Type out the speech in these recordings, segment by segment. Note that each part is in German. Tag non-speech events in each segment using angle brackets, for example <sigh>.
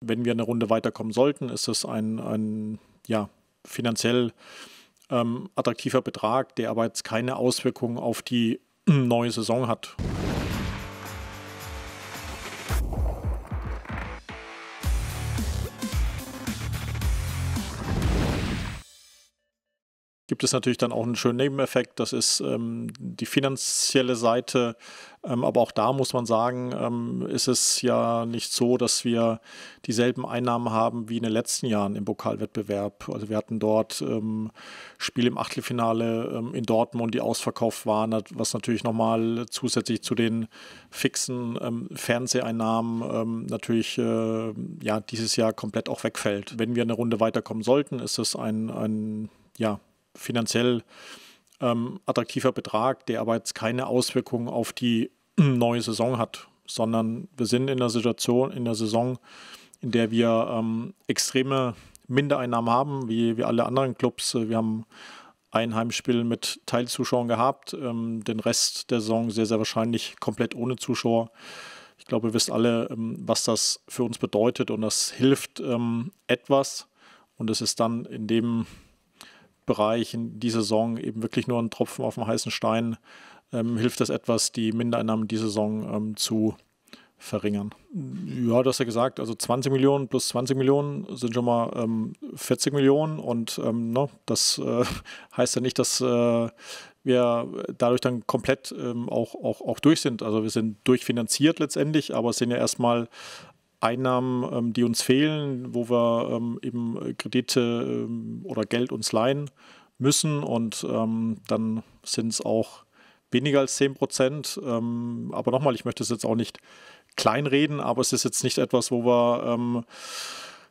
wenn wir eine Runde weiterkommen sollten, ist es ein, ein ja, finanziell ähm, attraktiver Betrag, der aber jetzt keine Auswirkungen auf die äh, neue Saison hat. gibt es natürlich dann auch einen schönen Nebeneffekt. Das ist ähm, die finanzielle Seite. Ähm, aber auch da muss man sagen, ähm, ist es ja nicht so, dass wir dieselben Einnahmen haben wie in den letzten Jahren im Pokalwettbewerb. Also wir hatten dort ähm, Spiele im Achtelfinale ähm, in Dortmund, die ausverkauft waren, was natürlich nochmal zusätzlich zu den fixen ähm, Fernseheinnahmen natürlich äh, ja, dieses Jahr komplett auch wegfällt. Wenn wir eine Runde weiterkommen sollten, ist es ein, ein ja, finanziell ähm, attraktiver Betrag, der aber jetzt keine Auswirkungen auf die ähm, neue Saison hat, sondern wir sind in der Situation, in der Saison, in der wir ähm, extreme Mindereinnahmen haben, wie, wie alle anderen Clubs. Äh, wir haben ein Heimspiel mit Teilzuschauern gehabt, ähm, den Rest der Saison sehr, sehr wahrscheinlich komplett ohne Zuschauer. Ich glaube, ihr wisst alle, ähm, was das für uns bedeutet und das hilft ähm, etwas. Und es ist dann in dem Bereich in dieser Saison eben wirklich nur ein Tropfen auf dem heißen Stein, ähm, hilft das etwas, die Mindereinnahmen dieser Saison ähm, zu verringern. Ja, du hast ja gesagt, also 20 Millionen plus 20 Millionen sind schon mal ähm, 40 Millionen und ähm, no, ne, das äh, heißt ja nicht, dass äh, wir dadurch dann komplett ähm, auch, auch, auch durch sind. Also wir sind durchfinanziert letztendlich, aber es sind ja erstmal Einnahmen, ähm, die uns fehlen, wo wir ähm, eben Kredite ähm, oder Geld uns leihen müssen. Und dann sind es auch weniger als 10 Prozent. aber nochmal, ich möchte es jetzt auch nicht kleinreden, aber es ist jetzt nicht etwas, wo wir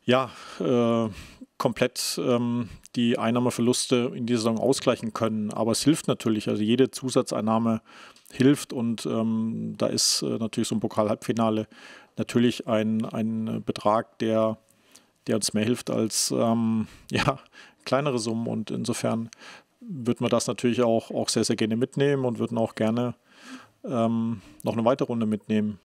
ja, äh, komplett ähm, die Einnahmeverluste in dieser Saison ausgleichen können. Aber es hilft natürlich, also jede Zusatzeinnahme hilft und ähm, da ist äh, natürlich so ein Pokal-Halbfinale natürlich ein, ein Betrag, der, der uns mehr hilft als ähm, <laughs> ja, kleinere Summen und insofern würden wir das natürlich auch, auch sehr, sehr gerne mitnehmen und würden auch gerne ähm, noch eine weitere Runde mitnehmen.